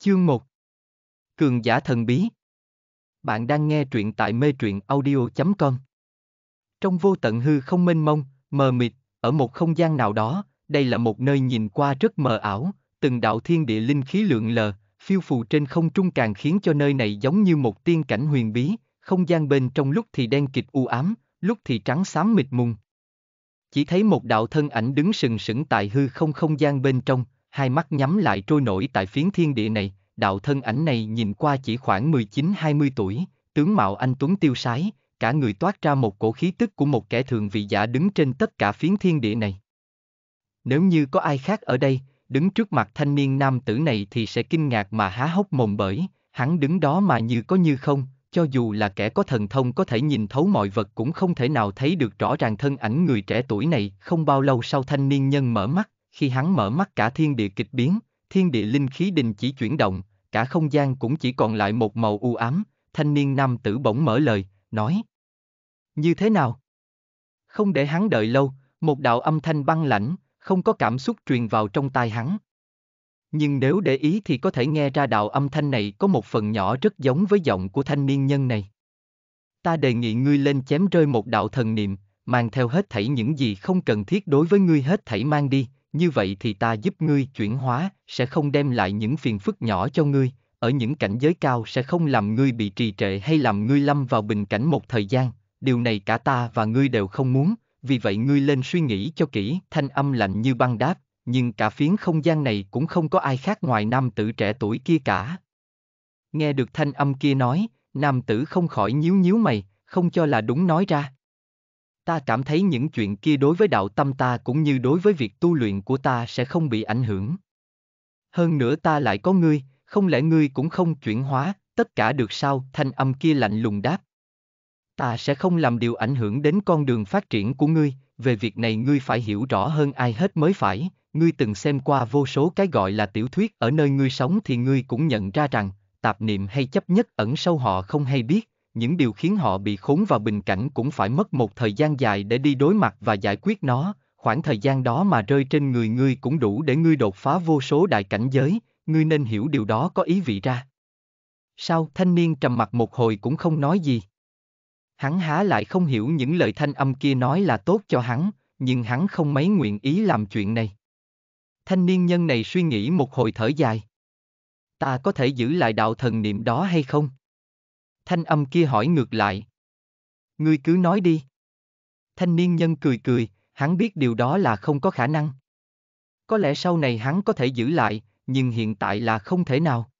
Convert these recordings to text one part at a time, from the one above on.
Chương 1 Cường giả thần bí Bạn đang nghe truyện tại mê truyện audio.com Trong vô tận hư không mênh mông, mờ mịt, ở một không gian nào đó, đây là một nơi nhìn qua rất mờ ảo, từng đạo thiên địa linh khí lượng lờ, phiêu phù trên không trung càng khiến cho nơi này giống như một tiên cảnh huyền bí, không gian bên trong lúc thì đen kịch u ám, lúc thì trắng xám mịt mùng. Chỉ thấy một đạo thân ảnh đứng sừng sững tại hư không không gian bên trong, hai mắt nhắm lại trôi nổi tại phiến thiên địa này, đạo thân ảnh này nhìn qua chỉ khoảng 19-20 tuổi, tướng mạo anh Tuấn tiêu sái, cả người toát ra một cổ khí tức của một kẻ thường vị giả đứng trên tất cả phiến thiên địa này. Nếu như có ai khác ở đây, đứng trước mặt thanh niên nam tử này thì sẽ kinh ngạc mà há hốc mồm bởi, hắn đứng đó mà như có như không, cho dù là kẻ có thần thông có thể nhìn thấu mọi vật cũng không thể nào thấy được rõ ràng thân ảnh người trẻ tuổi này, không bao lâu sau thanh niên nhân mở mắt, khi hắn mở mắt cả thiên địa kịch biến, thiên địa linh khí đình chỉ chuyển động, cả không gian cũng chỉ còn lại một màu u ám, thanh niên nam tử bỗng mở lời, nói. Như thế nào? Không để hắn đợi lâu, một đạo âm thanh băng lãnh, không có cảm xúc truyền vào trong tai hắn. Nhưng nếu để ý thì có thể nghe ra đạo âm thanh này có một phần nhỏ rất giống với giọng của thanh niên nhân này. Ta đề nghị ngươi lên chém rơi một đạo thần niệm, mang theo hết thảy những gì không cần thiết đối với ngươi hết thảy mang đi, như vậy thì ta giúp ngươi chuyển hóa, sẽ không đem lại những phiền phức nhỏ cho ngươi, ở những cảnh giới cao sẽ không làm ngươi bị trì trệ hay làm ngươi lâm vào bình cảnh một thời gian, điều này cả ta và ngươi đều không muốn, vì vậy ngươi lên suy nghĩ cho kỹ, thanh âm lạnh như băng đáp, nhưng cả phiến không gian này cũng không có ai khác ngoài nam tử trẻ tuổi kia cả. Nghe được thanh âm kia nói, nam tử không khỏi nhíu nhíu mày, không cho là đúng nói ra. Ta cảm thấy những chuyện kia đối với đạo tâm ta cũng như đối với việc tu luyện của ta sẽ không bị ảnh hưởng. Hơn nữa ta lại có ngươi, không lẽ ngươi cũng không chuyển hóa, tất cả được sao? Thanh âm kia lạnh lùng đáp. Ta sẽ không làm điều ảnh hưởng đến con đường phát triển của ngươi, về việc này ngươi phải hiểu rõ hơn ai hết mới phải, ngươi từng xem qua vô số cái gọi là tiểu thuyết ở nơi ngươi sống thì ngươi cũng nhận ra rằng, tạp niệm hay chấp nhất ẩn sâu họ không hay biết, những điều khiến họ bị khốn vào bình cảnh cũng phải mất một thời gian dài để đi đối mặt và giải quyết nó, khoảng thời gian đó mà rơi trên người ngươi cũng đủ để ngươi đột phá vô số đại cảnh giới, ngươi nên hiểu điều đó có ý vị ra. Sao thanh niên trầm mặt một hồi cũng không nói gì? Hắn há lại không hiểu những lời thanh âm kia nói là tốt cho hắn, nhưng hắn không mấy nguyện ý làm chuyện này. Thanh niên nhân này suy nghĩ một hồi thở dài. Ta có thể giữ lại đạo thần niệm đó hay không? Thanh âm kia hỏi ngược lại. Ngươi cứ nói đi. Thanh niên nhân cười cười, hắn biết điều đó là không có khả năng. Có lẽ sau này hắn có thể giữ lại, nhưng hiện tại là không thể nào.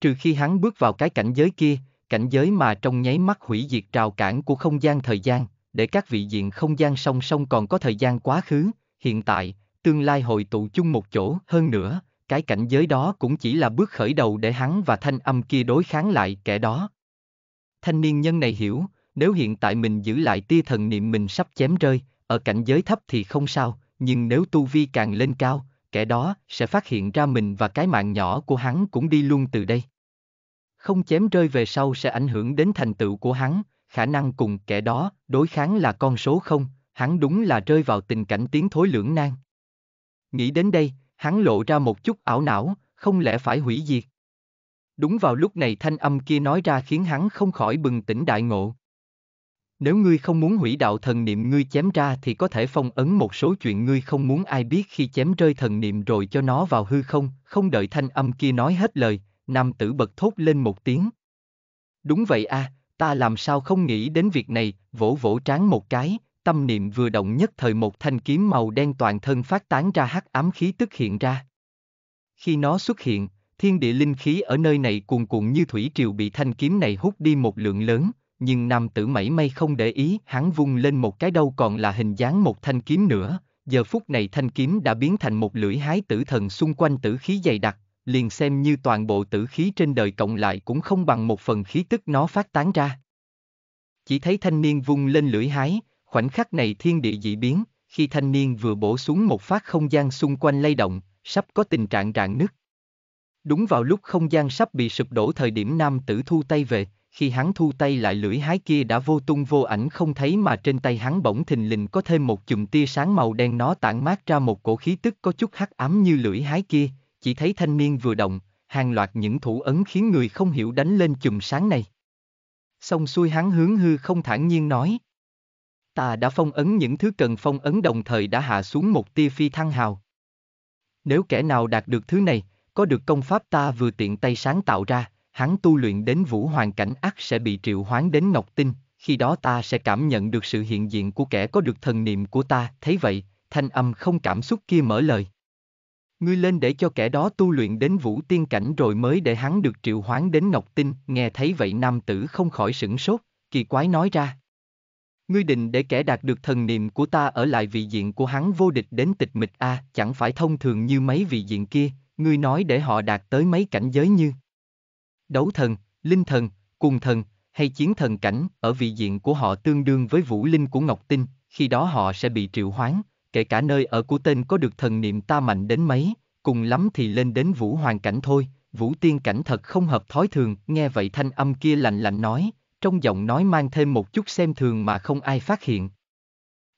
Trừ khi hắn bước vào cái cảnh giới kia, cảnh giới mà trong nháy mắt hủy diệt trào cản của không gian thời gian, để các vị diện không gian song song còn có thời gian quá khứ, hiện tại, tương lai hội tụ chung một chỗ hơn nữa, cái cảnh giới đó cũng chỉ là bước khởi đầu để hắn và thanh âm kia đối kháng lại kẻ đó thanh niên nhân này hiểu, nếu hiện tại mình giữ lại tia thần niệm mình sắp chém rơi, ở cảnh giới thấp thì không sao, nhưng nếu tu vi càng lên cao, kẻ đó sẽ phát hiện ra mình và cái mạng nhỏ của hắn cũng đi luôn từ đây. Không chém rơi về sau sẽ ảnh hưởng đến thành tựu của hắn, khả năng cùng kẻ đó đối kháng là con số không, hắn đúng là rơi vào tình cảnh tiến thối lưỡng nan. Nghĩ đến đây, hắn lộ ra một chút ảo não, không lẽ phải hủy diệt? Đúng vào lúc này thanh âm kia nói ra khiến hắn không khỏi bừng tỉnh đại ngộ. Nếu ngươi không muốn hủy đạo thần niệm ngươi chém ra thì có thể phong ấn một số chuyện ngươi không muốn ai biết khi chém rơi thần niệm rồi cho nó vào hư không, không đợi thanh âm kia nói hết lời, nam tử bật thốt lên một tiếng. Đúng vậy a, à, ta làm sao không nghĩ đến việc này, vỗ vỗ trán một cái, tâm niệm vừa động nhất thời một thanh kiếm màu đen toàn thân phát tán ra hắc ám khí tức hiện ra. Khi nó xuất hiện, thiên địa linh khí ở nơi này cuồn cuộn như thủy triều bị thanh kiếm này hút đi một lượng lớn, nhưng nam tử mảy may không để ý, hắn vung lên một cái đâu còn là hình dáng một thanh kiếm nữa, giờ phút này thanh kiếm đã biến thành một lưỡi hái tử thần xung quanh tử khí dày đặc, liền xem như toàn bộ tử khí trên đời cộng lại cũng không bằng một phần khí tức nó phát tán ra. Chỉ thấy thanh niên vung lên lưỡi hái, khoảnh khắc này thiên địa dị biến, khi thanh niên vừa bổ xuống một phát không gian xung quanh lay động, sắp có tình trạng rạn nứt, Đúng vào lúc không gian sắp bị sụp đổ thời điểm nam tử thu tay về, khi hắn thu tay lại lưỡi hái kia đã vô tung vô ảnh không thấy mà trên tay hắn bỗng thình lình có thêm một chùm tia sáng màu đen nó tản mát ra một cổ khí tức có chút hắc ám như lưỡi hái kia, chỉ thấy thanh niên vừa động, hàng loạt những thủ ấn khiến người không hiểu đánh lên chùm sáng này. Xong xuôi hắn hướng hư không thản nhiên nói. Ta đã phong ấn những thứ cần phong ấn đồng thời đã hạ xuống một tia phi thăng hào. Nếu kẻ nào đạt được thứ này, có được công pháp ta vừa tiện tay sáng tạo ra, hắn tu luyện đến vũ hoàn cảnh ác sẽ bị triệu hoán đến ngọc tinh, khi đó ta sẽ cảm nhận được sự hiện diện của kẻ có được thần niệm của ta, thấy vậy, thanh âm không cảm xúc kia mở lời. Ngươi lên để cho kẻ đó tu luyện đến vũ tiên cảnh rồi mới để hắn được triệu hoán đến ngọc tinh, nghe thấy vậy nam tử không khỏi sửng sốt, kỳ quái nói ra. Ngươi định để kẻ đạt được thần niệm của ta ở lại vị diện của hắn vô địch đến tịch mịch a, à, chẳng phải thông thường như mấy vị diện kia, ngươi nói để họ đạt tới mấy cảnh giới như đấu thần, linh thần, cùng thần, hay chiến thần cảnh, ở vị diện của họ tương đương với vũ linh của Ngọc Tinh, khi đó họ sẽ bị triệu hoán, kể cả nơi ở của tên có được thần niệm ta mạnh đến mấy, cùng lắm thì lên đến vũ hoàng cảnh thôi, vũ tiên cảnh thật không hợp thói thường, nghe vậy thanh âm kia lạnh lạnh nói, trong giọng nói mang thêm một chút xem thường mà không ai phát hiện.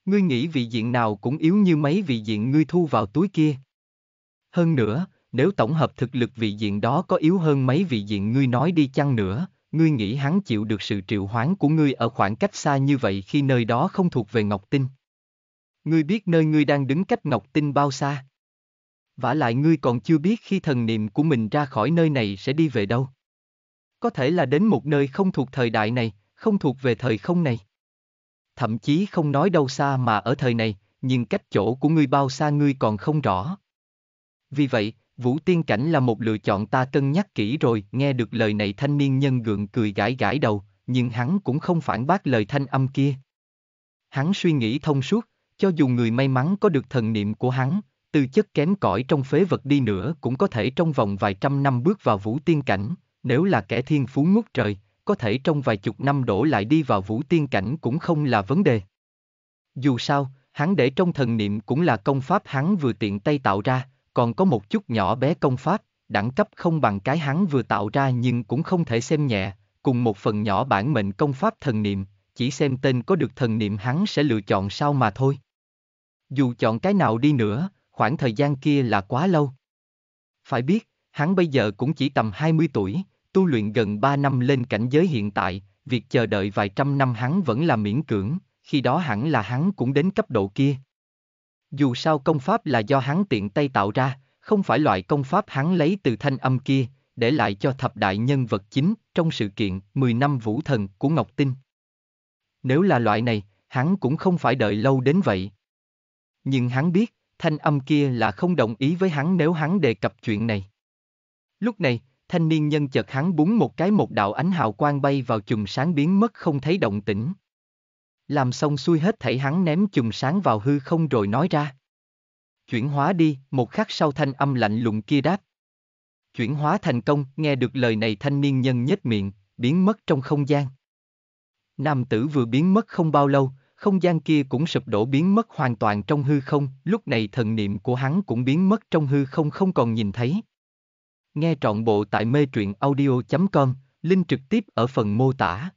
Ngươi nghĩ vị diện nào cũng yếu như mấy vị diện ngươi thu vào túi kia. Hơn nữa, nếu tổng hợp thực lực vị diện đó có yếu hơn mấy vị diện ngươi nói đi chăng nữa, ngươi nghĩ hắn chịu được sự triệu hoán của ngươi ở khoảng cách xa như vậy khi nơi đó không thuộc về Ngọc Tinh. Ngươi biết nơi ngươi đang đứng cách Ngọc Tinh bao xa. Vả lại ngươi còn chưa biết khi thần niệm của mình ra khỏi nơi này sẽ đi về đâu. Có thể là đến một nơi không thuộc thời đại này, không thuộc về thời không này. Thậm chí không nói đâu xa mà ở thời này, nhưng cách chỗ của ngươi bao xa ngươi còn không rõ. Vì vậy, Vũ tiên cảnh là một lựa chọn ta cân nhắc kỹ rồi, nghe được lời này thanh niên nhân gượng cười gãi gãi đầu, nhưng hắn cũng không phản bác lời thanh âm kia. Hắn suy nghĩ thông suốt, cho dù người may mắn có được thần niệm của hắn, từ chất kém cỏi trong phế vật đi nữa cũng có thể trong vòng vài trăm năm bước vào vũ tiên cảnh, nếu là kẻ thiên phú ngút trời, có thể trong vài chục năm đổ lại đi vào vũ tiên cảnh cũng không là vấn đề. Dù sao, hắn để trong thần niệm cũng là công pháp hắn vừa tiện tay tạo ra, còn có một chút nhỏ bé công pháp, đẳng cấp không bằng cái hắn vừa tạo ra nhưng cũng không thể xem nhẹ, cùng một phần nhỏ bản mệnh công pháp thần niệm, chỉ xem tên có được thần niệm hắn sẽ lựa chọn sao mà thôi. Dù chọn cái nào đi nữa, khoảng thời gian kia là quá lâu. Phải biết, hắn bây giờ cũng chỉ tầm 20 tuổi, tu luyện gần 3 năm lên cảnh giới hiện tại, việc chờ đợi vài trăm năm hắn vẫn là miễn cưỡng, khi đó hẳn là hắn cũng đến cấp độ kia. Dù sao công pháp là do hắn tiện tay tạo ra, không phải loại công pháp hắn lấy từ thanh âm kia, để lại cho thập đại nhân vật chính trong sự kiện 10 năm vũ thần của Ngọc Tinh. Nếu là loại này, hắn cũng không phải đợi lâu đến vậy. Nhưng hắn biết, thanh âm kia là không đồng ý với hắn nếu hắn đề cập chuyện này. Lúc này, thanh niên nhân chợt hắn búng một cái một đạo ánh hào quang bay vào chùm sáng biến mất không thấy động tĩnh. Làm xong xuôi hết thảy hắn ném chùm sáng vào hư không rồi nói ra. Chuyển hóa đi, một khắc sau thanh âm lạnh lùng kia đáp. Chuyển hóa thành công, nghe được lời này thanh niên nhân nhếch miệng, biến mất trong không gian. Nam tử vừa biến mất không bao lâu, không gian kia cũng sụp đổ biến mất hoàn toàn trong hư không, lúc này thần niệm của hắn cũng biến mất trong hư không không còn nhìn thấy. Nghe trọn bộ tại mê truyện audio.com, link trực tiếp ở phần mô tả.